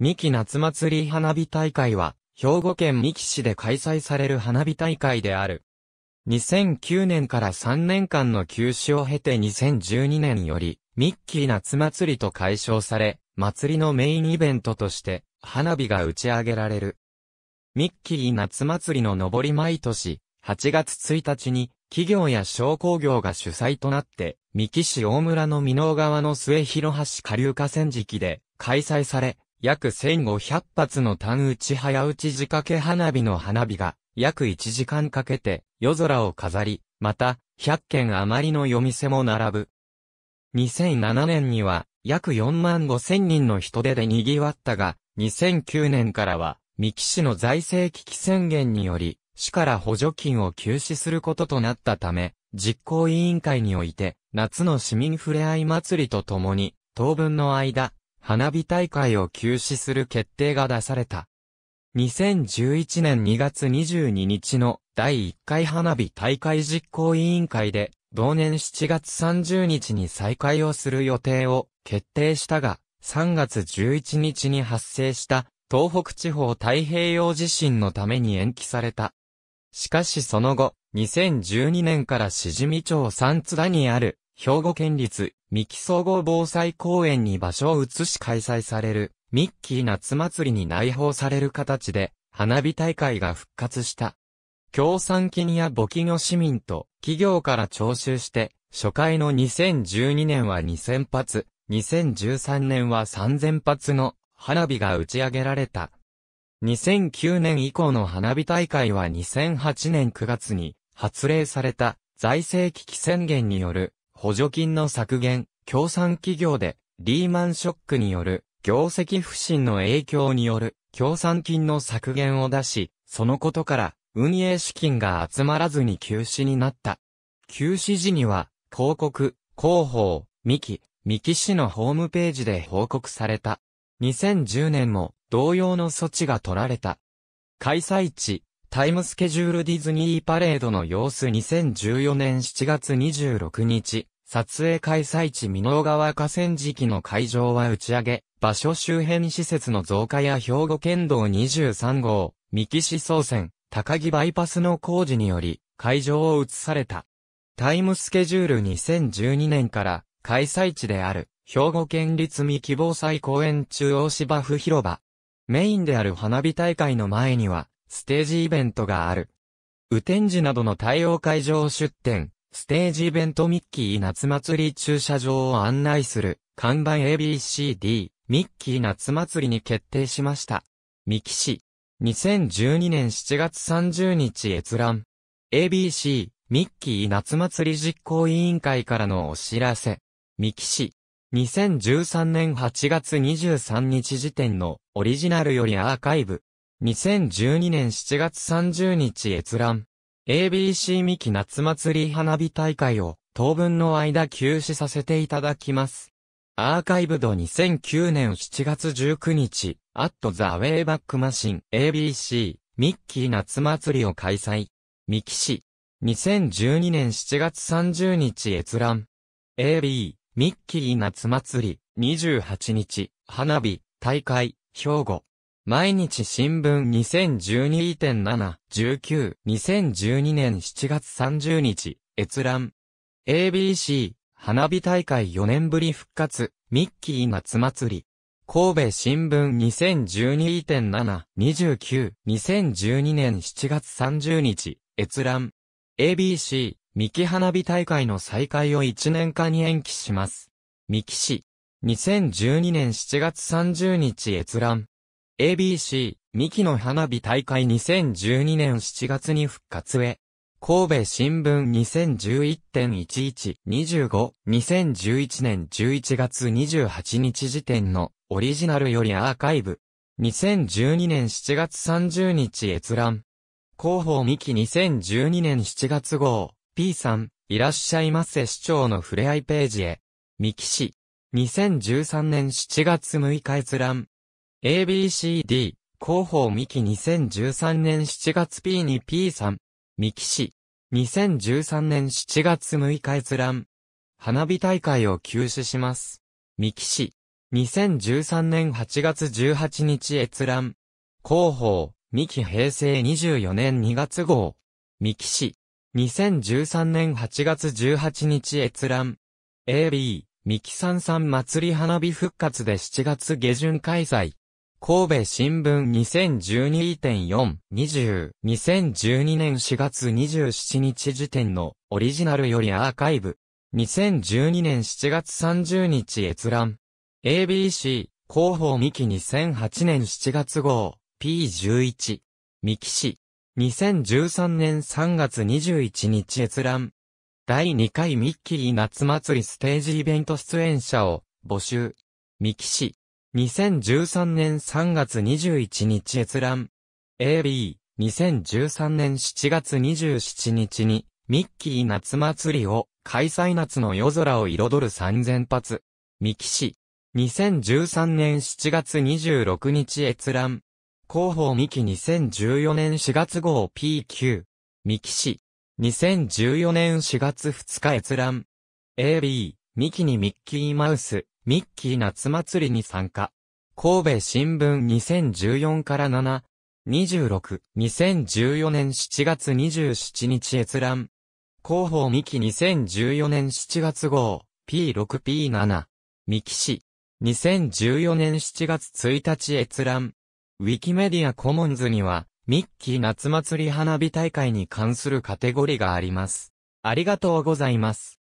三木夏祭り花火大会は、兵庫県三木市で開催される花火大会である。2009年から3年間の休止を経て2012年より、ミッキー夏祭りと解消され、祭りのメインイベントとして、花火が打ち上げられる。ミッキー夏祭りの上り毎年、8月1日に、企業や商工業が主催となって、三木市大村の美濃川の末広橋下流河川敷で開催され、約1500発の単打ち早打ち仕掛け花火の花火が、約1時間かけて夜空を飾り、また、100件余りの夜店も並ぶ。2007年には、約4万5千人の人手で賑わったが、2009年からは、三木市の財政危機宣言により、市から補助金を休止することとなったため、実行委員会において、夏の市民ふれあい祭りとともに、当分の間、花火大会を休止する決定が出された。2011年2月22日の第1回花火大会実行委員会で、同年7月30日に再開をする予定を決定したが、3月11日に発生した東北地方太平洋地震のために延期された。しかしその後、2012年からしじみ町三津田にある兵庫県立三木総合防災公園に場所を移し開催されるミッキー夏祭りに内包される形で花火大会が復活した。協賛金や募金を市民と企業から徴収して初回の2012年は2000発、2013年は3000発の花火が打ち上げられた。2009年以降の花火大会は2008年9月に発令された財政危機宣言による補助金の削減、共産企業で、リーマンショックによる、業績不振の影響による、共産金の削減を出し、そのことから、運営資金が集まらずに休止になった。休止時には、広告、広報、三木、三木市のホームページで報告された。2010年も同様の措置が取られた。開催地、タイムスケジュールディズニーパレードの様子2014年7月26日、撮影開催地美濃川河川敷の会場は打ち上げ、場所周辺施設の増加や兵庫県道23号、三木市総線、高木バイパスの工事により、会場を移された。タイムスケジュール2012年から、開催地である、兵庫県立三木防災公園中央芝生広場。メインである花火大会の前には、ステージイベントがある。雨天時などの対応会場出展、ステージイベントミッキー夏祭り駐車場を案内する、看板 ABCD、ミッキー夏祭りに決定しました。三木市、2012年7月30日閲覧。ABC、ミッキー夏祭り実行委員会からのお知らせ。三木市、2013年8月23日時点のオリジナルよりアーカイブ。2012年7月30日閲覧。ABC ミキ夏祭り花火大会を当分の間休止させていただきます。アーカイブド2009年7月19日、アットザウェイバックマシン ABC ミッキー夏祭りを開催。ミキ市。2012年7月30日閲覧。AB ミッキー夏祭り28日花火大会兵庫。毎日新聞2012.719 2012年7月30日、閲覧。ABC、花火大会4年ぶり復活、ミッキー夏祭り。神戸新聞2012.7、29、2012年7月30日、閲覧。ABC、三木花火大会の再開を1年間に延期します。三木市。2012年7月30日閲覧。ABC、ミキの花火大会2012年7月に復活へ。神戸新聞2011.1125、2011年11月28日時点のオリジナルよりアーカイブ。2012年7月30日閲覧。広報ミキ2012年7月号、P さん、いらっしゃいませ市長の触れ合いページへ。ミキ氏。2013年7月6日閲覧。ABCD、広報三木2013年7月 P2P 3三木氏、2013年7月6日閲覧、花火大会を休止します。三木氏、2013年8月18日閲覧、広報、三木平成24年2月号、三木氏、2013年8月18日閲覧、AB、三木さんさん祭り花火復活で7月下旬開催。神戸新聞2012.4-20、2012年4月27日時点のオリジナルよりアーカイブ。2012年7月30日閲覧。ABC、広報ミキ2008年7月号、P11。ミキ氏。2013年3月21日閲覧。第2回ミッキー夏祭りステージイベント出演者を募集。ミキ氏。2013年3月21日閲覧。AB、2013年7月27日に、ミッキー夏祭りを、開催夏の夜空を彩る3000発。ミキシ、2013年7月26日閲覧。広報ミキ2014年4月号 PQ。ミキシ、2014年4月2日閲覧。AB、ミキにミッキーマウス、ミッキー夏祭りに参加。神戸新聞2014から7、26、2014年7月27日閲覧。広報ミキ2014年7月号、P6P7。ミキ氏。2014年7月1日閲覧。ウィキメディアコモンズには、ミッキー夏祭り花火大会に関するカテゴリがあります。ありがとうございます。